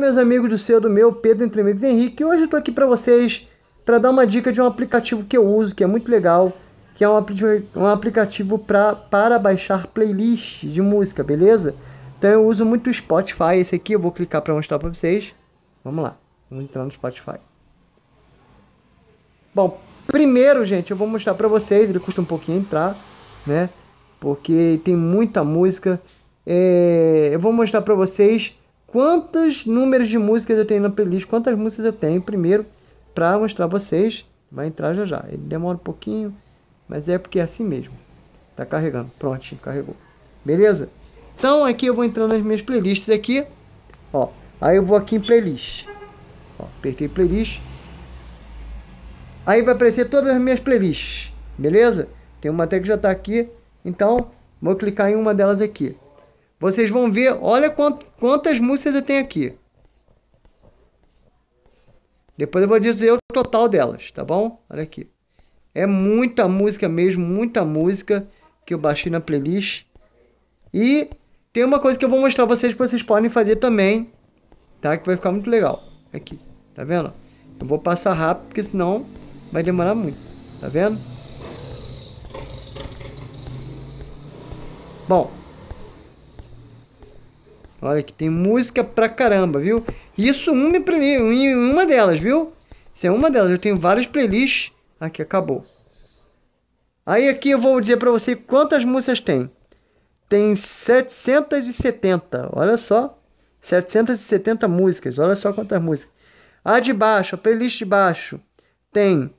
meus amigos do seu, do meu, Pedro Entre Amigos Henrique. hoje eu tô aqui para vocês para dar uma dica de um aplicativo que eu uso, que é muito legal, que é um, um aplicativo pra, para baixar playlist de música, beleza? Então eu uso muito o Spotify, esse aqui eu vou clicar para mostrar para vocês. Vamos lá, vamos entrar no Spotify. Bom, primeiro, gente, eu vou mostrar para vocês, ele custa um pouquinho entrar, né? Porque tem muita música. É, eu vou mostrar para vocês quantos números de músicas eu tenho na playlist, quantas músicas eu tenho primeiro para mostrar pra vocês. Vai entrar já já. Ele demora um pouquinho, mas é porque é assim mesmo. Tá carregando. Pronto, carregou. Beleza? Então aqui eu vou entrando nas minhas playlists aqui. Ó, aí eu vou aqui em playlist. Ó, apertei playlist. Aí vai aparecer todas as minhas playlists. Beleza? Tem uma até que já tá aqui. Então, vou clicar em uma delas aqui. Vocês vão ver, olha quantas músicas eu tenho aqui. Depois eu vou dizer o total delas, tá bom? Olha aqui. É muita música mesmo, muita música que eu baixei na playlist. E tem uma coisa que eu vou mostrar pra vocês que vocês podem fazer também, tá? Que vai ficar muito legal. Aqui, tá vendo? Eu vou passar rápido porque senão vai demorar muito, tá vendo? Bom, Olha que tem música pra caramba, viu? Isso uma, uma delas, viu? Isso é uma delas. Eu tenho várias playlists. Aqui, acabou. Aí aqui eu vou dizer pra você quantas músicas tem. Tem 770, olha só. 770 músicas, olha só quantas músicas. A de baixo, a playlist de baixo, tem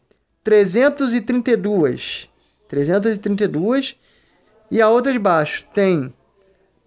332. 332. E a outra de baixo tem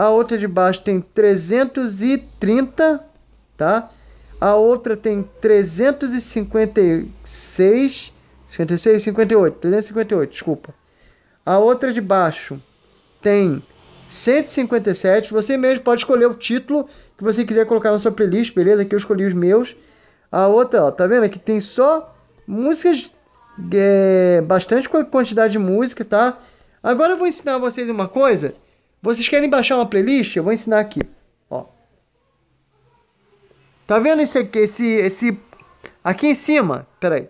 a outra de baixo tem 330, tá? A outra tem 356, 56, 58, 358, desculpa. A outra de baixo tem 157. Você mesmo pode escolher o título que você quiser colocar na sua playlist, beleza? Aqui eu escolhi os meus. A outra, ó, tá vendo? Aqui tem só músicas, é, bastante quantidade de música, tá? Agora eu vou ensinar vocês uma coisa vocês querem baixar uma playlist? Eu vou ensinar aqui. Ó. Tá vendo esse aqui, esse, esse aqui em cima? Pera aí.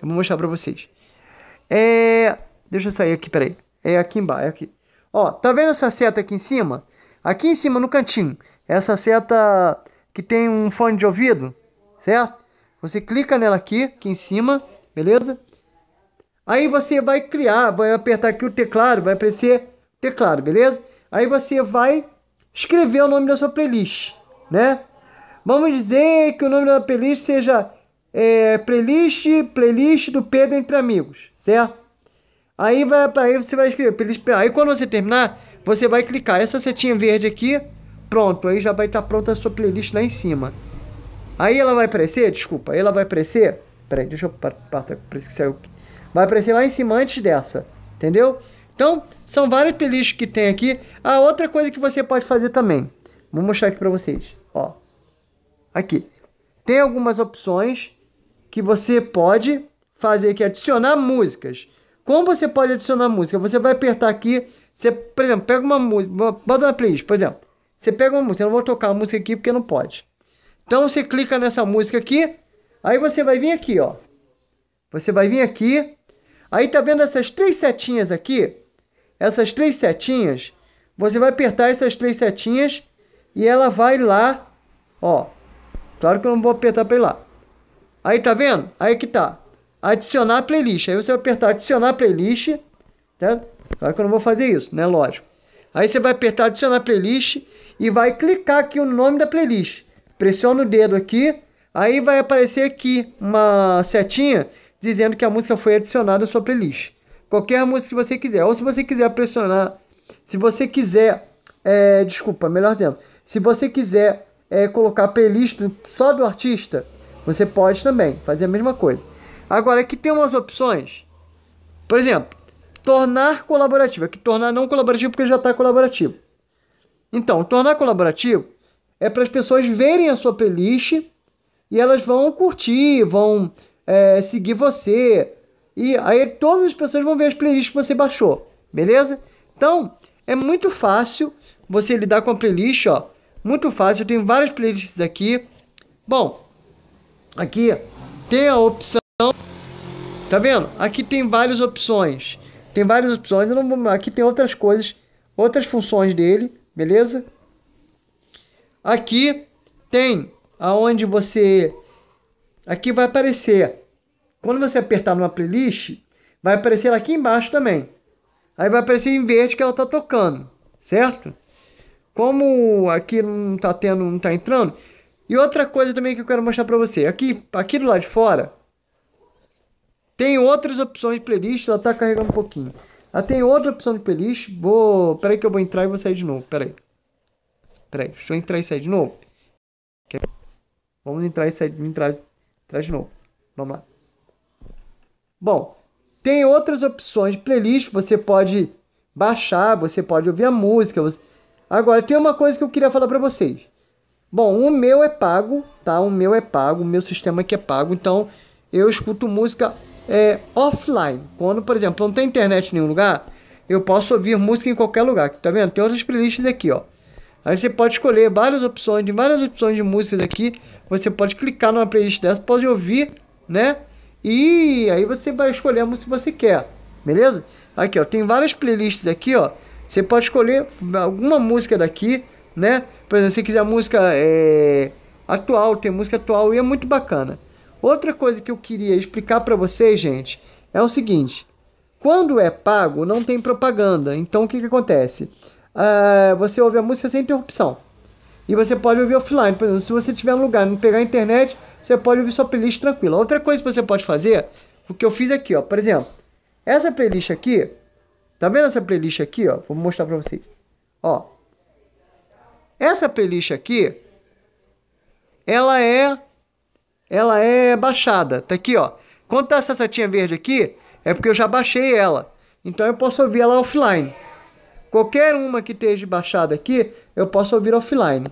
Eu vou mostrar para vocês. É, deixa eu sair aqui, peraí. É aqui embaixo, é aqui. Ó, tá vendo essa seta aqui em cima? Aqui em cima no cantinho, é essa seta que tem um fone de ouvido, certo? Você clica nela aqui, aqui em cima, beleza? Aí você vai criar, vai apertar aqui o teclado, vai aparecer teclado, beleza? Aí você vai escrever o nome da sua playlist, né? Vamos dizer que o nome da playlist seja é, playlist, playlist do Pedro entre amigos, certo? Aí vai para aí você vai escrever playlist. Aí quando você terminar, você vai clicar essa setinha verde aqui, pronto, aí já vai estar tá pronta a sua playlist lá em cima. Aí ela vai aparecer, desculpa, aí ela vai aparecer. Peraí, deixa eu parar, para, que saiu. Vai aparecer lá em cima antes dessa, entendeu? Então, são vários playlists que tem aqui. A outra coisa que você pode fazer também. Vou mostrar aqui para vocês. Ó. Aqui. Tem algumas opções que você pode fazer aqui, adicionar músicas. Como você pode adicionar música? Você vai apertar aqui, você, por exemplo, pega uma música, bota na playlist, por exemplo. Você pega uma música, eu não vou tocar a música aqui porque não pode. Então você clica nessa música aqui, aí você vai vir aqui, ó. Você vai vir aqui, aí tá vendo essas três setinhas aqui? essas três setinhas, você vai apertar essas três setinhas e ela vai lá, ó. Claro que eu não vou apertar para ir lá. Aí tá vendo? Aí que tá. Adicionar playlist. Aí você vai apertar adicionar playlist, tá? Claro que eu não vou fazer isso, né? Lógico. Aí você vai apertar adicionar playlist e vai clicar aqui no nome da playlist. Pressiona o dedo aqui, aí vai aparecer aqui uma setinha dizendo que a música foi adicionada à sua playlist. Qualquer música que você quiser. Ou se você quiser pressionar. Se você quiser. É, desculpa, melhor dizendo. Se você quiser é, colocar playlist só do artista, você pode também fazer a mesma coisa. Agora, aqui é tem umas opções. Por exemplo, tornar colaborativo. Aqui tornar não colaborativo porque já está colaborativo. Então, tornar colaborativo é para as pessoas verem a sua playlist e elas vão curtir, vão é, seguir você, e aí todas as pessoas vão ver as playlists que você baixou, beleza? Então, é muito fácil você lidar com a playlist, ó. Muito fácil, eu tenho várias playlists aqui. Bom, aqui tem a opção, tá vendo? Aqui tem várias opções. Tem várias opções, não, aqui tem outras coisas, outras funções dele, beleza? Aqui tem aonde você aqui vai aparecer quando você apertar numa playlist, vai aparecer ela aqui embaixo também. Aí vai aparecer em verde que ela está tocando, certo? Como aqui não está tendo, não tá entrando. E outra coisa também que eu quero mostrar para você, aqui, aqui do lado de fora, tem outras opções de playlist, ela está carregando um pouquinho. Ela tem outra opção de playlist, vou, peraí que eu vou entrar e vou sair de novo, peraí. Peraí, deixa eu entrar e sair de novo. Vamos entrar e sair, entrar, entrar de novo. Vamos lá. Bom, tem outras opções de playlist, você pode baixar, você pode ouvir a música. Você... Agora, tem uma coisa que eu queria falar para vocês. Bom, o meu é pago, tá? O meu é pago, o meu sistema aqui é pago, então eu escuto música é, offline. Quando, por exemplo, não tem internet em nenhum lugar, eu posso ouvir música em qualquer lugar. Tá vendo? Tem outras playlists aqui, ó. Aí você pode escolher várias opções, de várias opções de músicas aqui. Você pode clicar numa playlist dessa, pode ouvir, né? E aí você vai escolher a música que você quer, beleza? Aqui, ó, tem várias playlists aqui, ó. Você pode escolher alguma música daqui, né? Por exemplo, se quiser música é, atual, tem música atual e é muito bacana. Outra coisa que eu queria explicar para vocês, gente, é o seguinte: quando é pago, não tem propaganda. Então, o que, que acontece? Ah, você ouve a música sem interrupção. E você pode ouvir offline. Por exemplo, se você estiver um lugar não pegar a internet, você pode ouvir sua playlist tranquila. Outra coisa que você pode fazer, o que eu fiz aqui, ó. Por exemplo, essa playlist aqui, tá vendo essa playlist aqui, ó? Vou mostrar para vocês. Ó. Essa playlist aqui, ela é ela é baixada. Tá aqui, ó. Quando tá essa setinha verde aqui, é porque eu já baixei ela. Então eu posso ouvir ela offline. Qualquer uma que esteja baixada aqui, eu posso ouvir offline.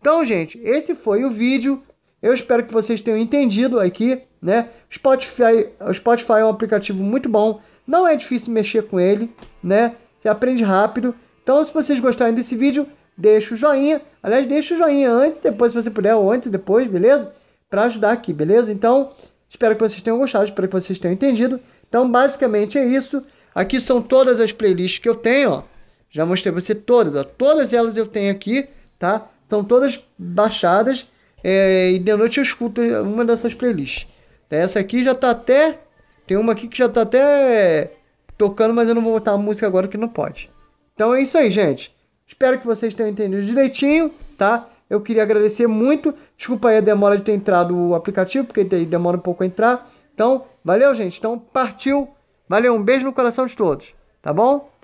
Então, gente, esse foi o vídeo. Eu espero que vocês tenham entendido aqui, né? Spotify, o Spotify é um aplicativo muito bom. Não é difícil mexer com ele, né? Você aprende rápido. Então, se vocês gostarem desse vídeo, deixa o joinha. Aliás, deixa o joinha antes, depois, se você puder, ou antes, depois, beleza? Para ajudar aqui, beleza? Então, espero que vocês tenham gostado, espero que vocês tenham entendido. Então, basicamente é isso. Aqui são todas as playlists que eu tenho, ó. Já mostrei pra você todas, ó. Todas elas eu tenho aqui, tá? São todas baixadas é, e de noite eu escuto uma dessas playlists. Essa aqui já tá até. Tem uma aqui que já tá até tocando, mas eu não vou botar a música agora que não pode. Então é isso aí, gente. Espero que vocês tenham entendido direitinho, tá? Eu queria agradecer muito. Desculpa aí a demora de ter entrado o aplicativo, porque demora um pouco a entrar. Então, valeu, gente. Então, partiu. Valeu, um beijo no coração de todos, tá bom?